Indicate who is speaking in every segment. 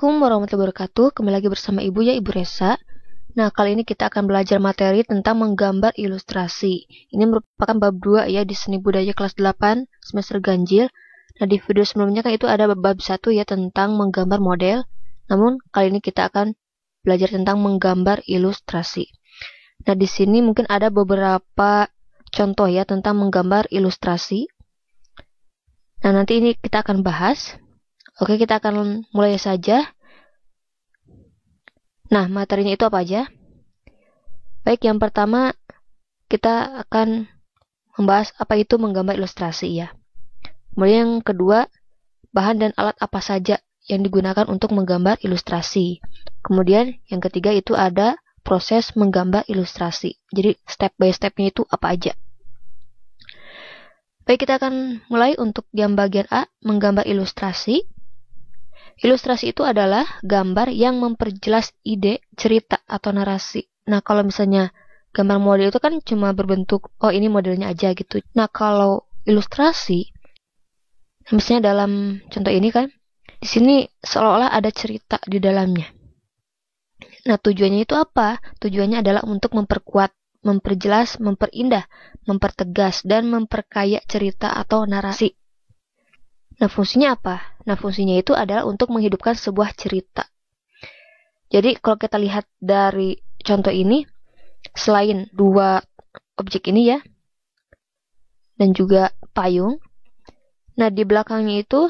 Speaker 1: Assalamualaikum warahmatullahi wabarakatuh. Kembali lagi bersama Ibu ya, Ibu Resa. Nah, kali ini kita akan belajar materi tentang menggambar ilustrasi. Ini merupakan bab 2 ya di seni budaya kelas 8 semester ganjil. Nah, di video sebelumnya kan itu ada bab 1 ya tentang menggambar model. Namun, kali ini kita akan belajar tentang menggambar ilustrasi. Nah, di sini mungkin ada beberapa contoh ya tentang menggambar ilustrasi. Nah, nanti ini kita akan bahas. Oke, kita akan mulai saja. Nah, materinya itu apa aja? Baik, yang pertama kita akan membahas apa itu menggambar ilustrasi ya. Kemudian yang kedua, bahan dan alat apa saja yang digunakan untuk menggambar ilustrasi. Kemudian yang ketiga itu ada proses menggambar ilustrasi. Jadi step by stepnya itu apa aja. Baik, kita akan mulai untuk yang bagian A, menggambar ilustrasi. Ilustrasi itu adalah gambar yang memperjelas ide, cerita, atau narasi. Nah, kalau misalnya gambar model itu kan cuma berbentuk, oh ini modelnya aja gitu. Nah, kalau ilustrasi, misalnya dalam contoh ini kan, di sini seolah-olah ada cerita di dalamnya. Nah, tujuannya itu apa? Tujuannya adalah untuk memperkuat memperjelas, memperindah, mempertegas, dan memperkaya cerita atau narasi. Nah, fungsinya apa? Nah, fungsinya itu adalah untuk menghidupkan sebuah cerita. Jadi, kalau kita lihat dari contoh ini, selain dua objek ini ya, dan juga payung, nah di belakangnya itu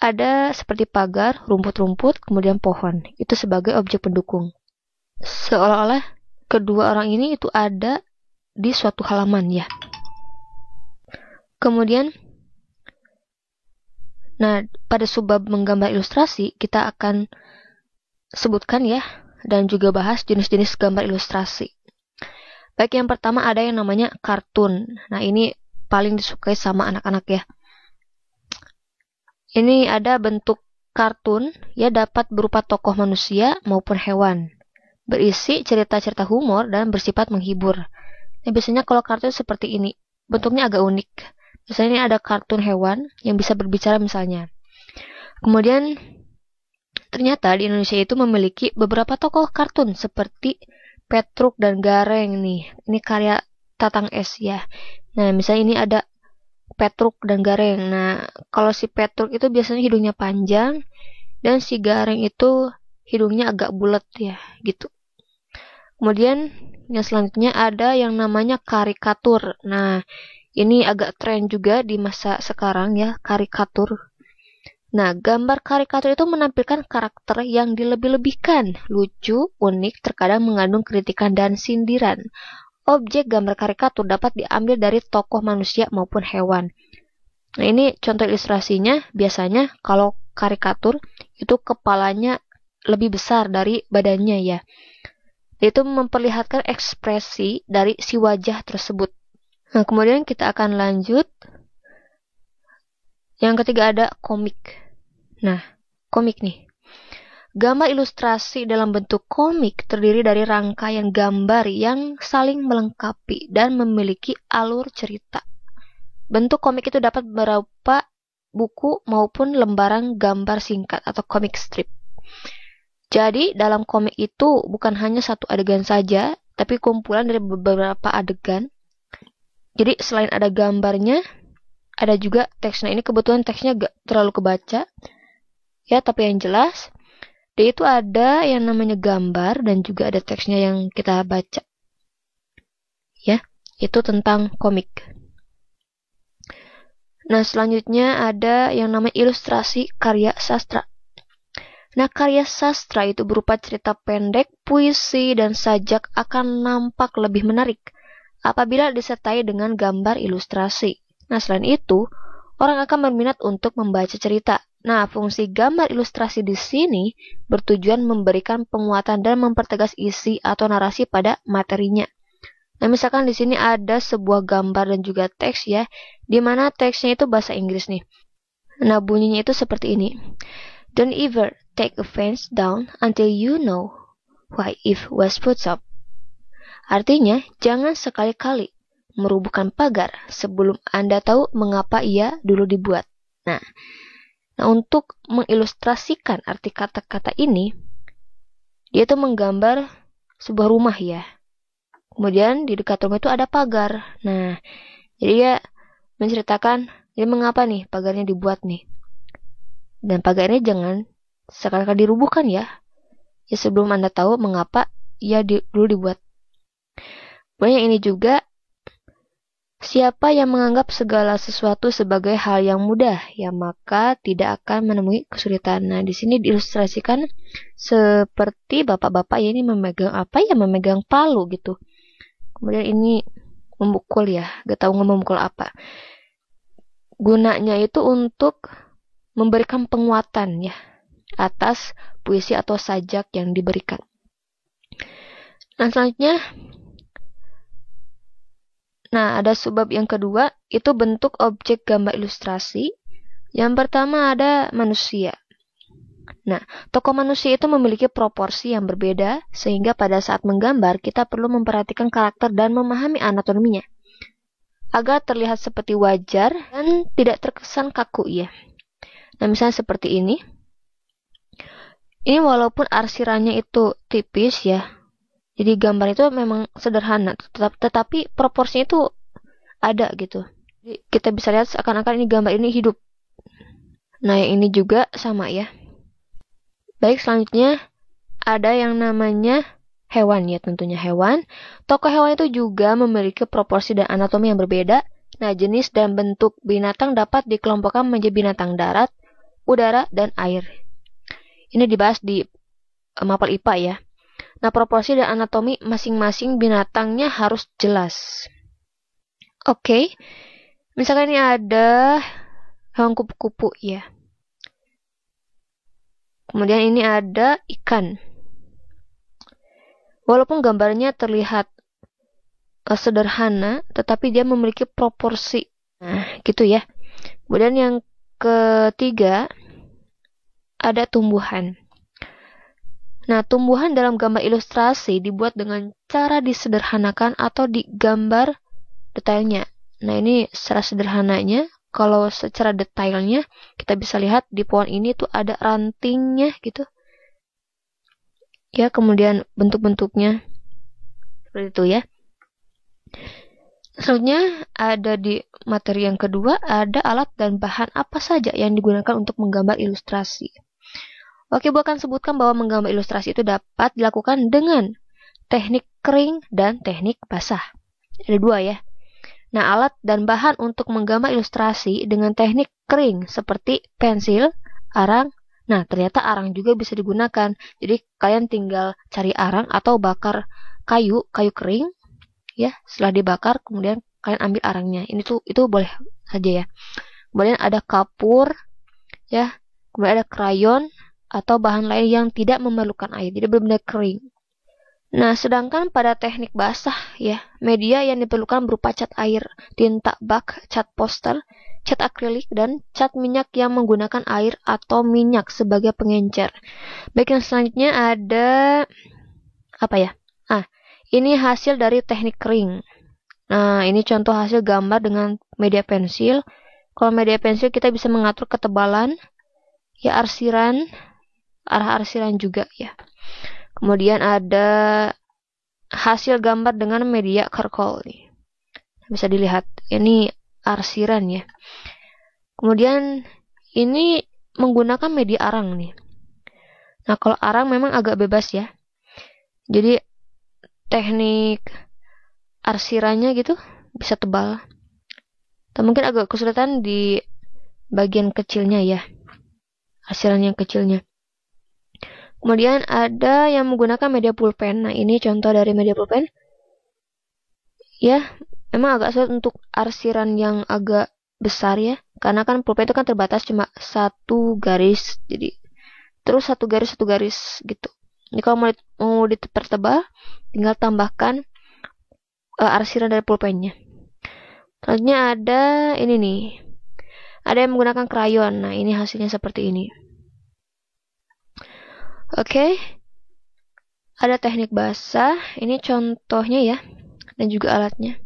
Speaker 1: ada seperti pagar, rumput-rumput, kemudian pohon. Itu sebagai objek pendukung. Seolah-olah kedua orang ini itu ada di suatu halaman ya. Kemudian Nah, pada subbab menggambar ilustrasi, kita akan sebutkan ya, dan juga bahas jenis-jenis gambar ilustrasi. Baik, yang pertama ada yang namanya kartun. Nah, ini paling disukai sama anak-anak ya. Ini ada bentuk kartun, ya dapat berupa tokoh manusia maupun hewan. Berisi cerita-cerita humor dan bersifat menghibur. Nah, biasanya kalau kartun seperti ini, bentuknya agak unik. Misalnya ada kartun hewan yang bisa berbicara misalnya. Kemudian ternyata di Indonesia itu memiliki beberapa tokoh kartun seperti Petruk dan Gareng nih. Ini karya Tatang S ya. Nah, misalnya ini ada Petruk dan Gareng. Nah, kalau si Petruk itu biasanya hidungnya panjang dan si Gareng itu hidungnya agak bulat ya, gitu. Kemudian yang selanjutnya ada yang namanya karikatur. Nah, ini agak tren juga di masa sekarang ya, karikatur. Nah, gambar karikatur itu menampilkan karakter yang dilebih-lebihkan, lucu, unik, terkadang mengandung kritikan dan sindiran. Objek gambar karikatur dapat diambil dari tokoh manusia maupun hewan. Nah, ini contoh ilustrasinya, biasanya kalau karikatur itu kepalanya lebih besar dari badannya ya. Itu memperlihatkan ekspresi dari si wajah tersebut. Nah, kemudian kita akan lanjut. Yang ketiga ada komik. Nah, komik nih. Gambar ilustrasi dalam bentuk komik terdiri dari rangkaian gambar yang saling melengkapi dan memiliki alur cerita. Bentuk komik itu dapat berupa buku maupun lembaran gambar singkat atau komik strip. Jadi, dalam komik itu bukan hanya satu adegan saja, tapi kumpulan dari beberapa adegan jadi selain ada gambarnya, ada juga teksnya. Ini kebetulan teksnya gak terlalu kebaca. Ya, tapi yang jelas, dia itu ada yang namanya gambar dan juga ada teksnya yang kita baca. Ya, itu tentang komik. Nah, selanjutnya ada yang namanya ilustrasi karya sastra. Nah, karya sastra itu berupa cerita pendek, puisi, dan sajak akan nampak lebih menarik apabila disertai dengan gambar ilustrasi. Nah, selain itu, orang akan berminat untuk membaca cerita. Nah, fungsi gambar ilustrasi di sini bertujuan memberikan penguatan dan mempertegas isi atau narasi pada materinya. Nah, misalkan di sini ada sebuah gambar dan juga teks ya, di mana teksnya itu bahasa Inggris nih. Nah, bunyinya itu seperti ini. Don't ever take a fence down until you know why if was put up. Artinya, jangan sekali-kali merubuhkan pagar sebelum Anda tahu mengapa ia dulu dibuat. Nah, nah untuk mengilustrasikan arti kata-kata ini, dia itu menggambar sebuah rumah ya. Kemudian di dekat rumah itu ada pagar. Nah, jadi dia menceritakan dia mengapa nih pagarnya dibuat nih. Dan ini jangan sekali-kali dirubuhkan ya. Ya sebelum Anda tahu mengapa ia dulu dibuat. Kemudian yang ini juga, siapa yang menganggap segala sesuatu sebagai hal yang mudah, ya maka tidak akan menemui kesulitan. Nah, di sini diilustrasikan seperti bapak-bapak ya ini memegang apa ya, memegang palu gitu. Kemudian ini memukul ya, gak tahu memukul apa. Gunanya itu untuk memberikan penguatan ya atas puisi atau sajak yang diberikan. Nah, selanjutnya Nah, ada subbab yang kedua, itu bentuk objek gambar ilustrasi. Yang pertama ada manusia. Nah, tokoh manusia itu memiliki proporsi yang berbeda, sehingga pada saat menggambar kita perlu memperhatikan karakter dan memahami anatominya. Agar terlihat seperti wajar dan tidak terkesan kaku ya. Nah, misalnya seperti ini. Ini walaupun arsirannya itu tipis ya, jadi gambar itu memang sederhana, tetap, tetapi proporsinya itu ada gitu. Jadi kita bisa lihat seakan-akan ini gambar ini hidup. Nah, yang ini juga sama ya. Baik, selanjutnya ada yang namanya hewan ya tentunya hewan. Tokoh hewan itu juga memiliki proporsi dan anatomi yang berbeda. Nah, jenis dan bentuk binatang dapat dikelompokkan menjadi binatang darat, udara, dan air. Ini dibahas di eh, mapel IPA ya. Nah, proporsi dan anatomi masing-masing binatangnya harus jelas. Oke, okay. misalkan ini ada hewan kupu-kupu ya. Kemudian ini ada ikan. Walaupun gambarnya terlihat eh, sederhana, tetapi dia memiliki proporsi. Nah, gitu ya. Kemudian yang ketiga, ada tumbuhan. Nah, tumbuhan dalam gambar ilustrasi dibuat dengan cara disederhanakan atau digambar detailnya. Nah, ini secara sederhananya, kalau secara detailnya kita bisa lihat di pohon ini tuh ada rantingnya gitu. Ya, kemudian bentuk-bentuknya seperti itu ya. Selanjutnya ada di materi yang kedua ada alat dan bahan apa saja yang digunakan untuk menggambar ilustrasi. Oke, gue akan sebutkan bahwa menggambar ilustrasi itu dapat dilakukan dengan teknik kering dan teknik basah. Ada dua ya. Nah, alat dan bahan untuk menggambar ilustrasi dengan teknik kering seperti pensil, arang, nah ternyata arang juga bisa digunakan. Jadi kalian tinggal cari arang atau bakar kayu, kayu kering ya. Setelah dibakar kemudian kalian ambil arangnya. Ini tuh itu boleh saja ya. Kemudian ada kapur ya. Kemudian ada krayon, atau bahan lain yang tidak memerlukan air, jadi benar-benar kering. Nah, sedangkan pada teknik basah ya, media yang diperlukan berupa cat air, tinta bak, cat poster, cat akrilik, dan cat minyak yang menggunakan air atau minyak sebagai pengencer. Baik, yang selanjutnya ada apa ya? Ah, ini hasil dari teknik kering. Nah, ini contoh hasil gambar dengan media pensil. Kalau media pensil kita bisa mengatur ketebalan, ya arsiran, arah arsiran juga ya. Kemudian ada hasil gambar dengan media charcoal nih. Bisa dilihat, ini arsiran ya. Kemudian ini menggunakan media arang nih. Nah, kalau arang memang agak bebas ya. Jadi teknik arsirannya gitu bisa tebal. Atau mungkin agak kesulitan di bagian kecilnya ya. Arsiran yang kecilnya. Kemudian ada yang menggunakan media pulpen. Nah, ini contoh dari media pulpen. Ya, emang agak sulit untuk arsiran yang agak besar ya. Karena kan pulpen itu kan terbatas cuma satu garis. Jadi, terus satu garis, satu garis gitu. Ini kalau mau, mau dipertebal, tinggal tambahkan uh, arsiran dari pulpennya. Selanjutnya ada ini nih. Ada yang menggunakan krayon. Nah, ini hasilnya seperti ini. Oke. Okay. Ada teknik basah, ini contohnya ya, dan juga alatnya.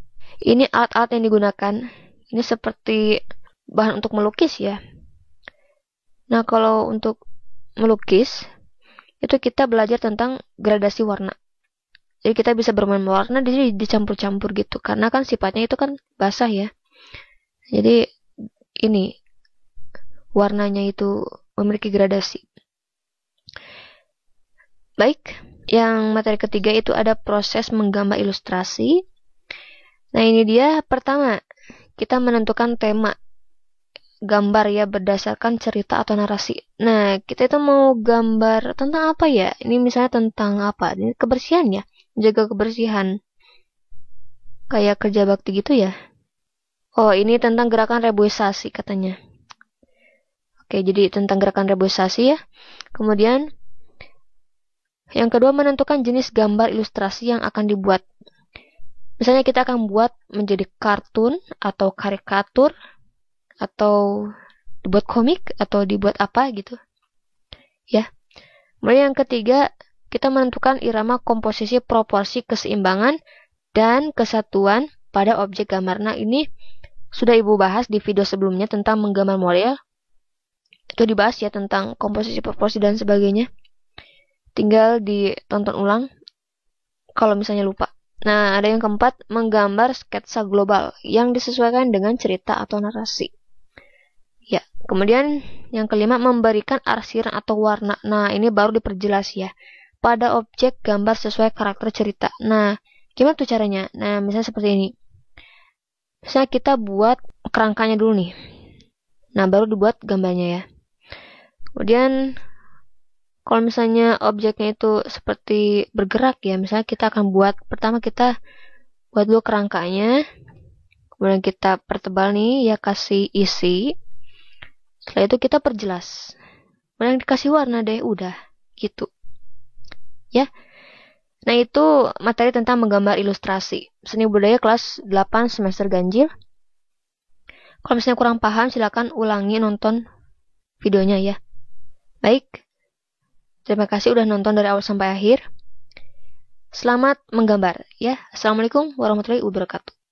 Speaker 1: Ini alat-alat yang digunakan. Ini seperti bahan untuk melukis ya. Nah, kalau untuk melukis, itu kita belajar tentang gradasi warna. Jadi kita bisa bermain warna, jadi dicampur-campur gitu. Karena kan sifatnya itu kan basah ya. Jadi ini warnanya itu memiliki gradasi. Baik, yang materi ketiga itu ada proses menggambar ilustrasi. Nah, ini dia pertama, kita menentukan tema gambar ya berdasarkan cerita atau narasi. Nah, kita itu mau gambar tentang apa ya? Ini misalnya tentang apa? Ini kebersihan ya, jaga kebersihan. Kayak kerja bakti gitu ya. Oh, ini tentang gerakan reboisasi katanya. Oke, jadi tentang gerakan reboisasi ya. Kemudian yang kedua, menentukan jenis gambar ilustrasi yang akan dibuat. Misalnya kita akan buat menjadi kartun atau karikatur atau dibuat komik atau dibuat apa gitu. Ya. Kemudian yang ketiga, kita menentukan irama komposisi proporsi keseimbangan dan kesatuan pada objek gambar. Nah, ini sudah Ibu bahas di video sebelumnya tentang menggambar model. Itu dibahas ya tentang komposisi proporsi dan sebagainya tinggal ditonton ulang kalau misalnya lupa. Nah, ada yang keempat, menggambar sketsa global yang disesuaikan dengan cerita atau narasi. Ya, kemudian yang kelima, memberikan arsiran atau warna. Nah, ini baru diperjelas ya. Pada objek gambar sesuai karakter cerita. Nah, gimana tuh caranya? Nah, misalnya seperti ini. Misalnya kita buat kerangkanya dulu nih. Nah, baru dibuat gambarnya ya. Kemudian kalau misalnya objeknya itu seperti bergerak ya misalnya kita akan buat pertama kita buat dua kerangkanya kemudian kita pertebal nih ya kasih isi setelah itu kita perjelas kemudian dikasih warna deh udah gitu ya nah itu materi tentang menggambar ilustrasi seni budaya kelas 8 semester ganjil kalau misalnya kurang paham silakan ulangi nonton videonya ya baik Terima kasih udah nonton dari awal sampai akhir. Selamat menggambar ya. Assalamualaikum warahmatullahi wabarakatuh.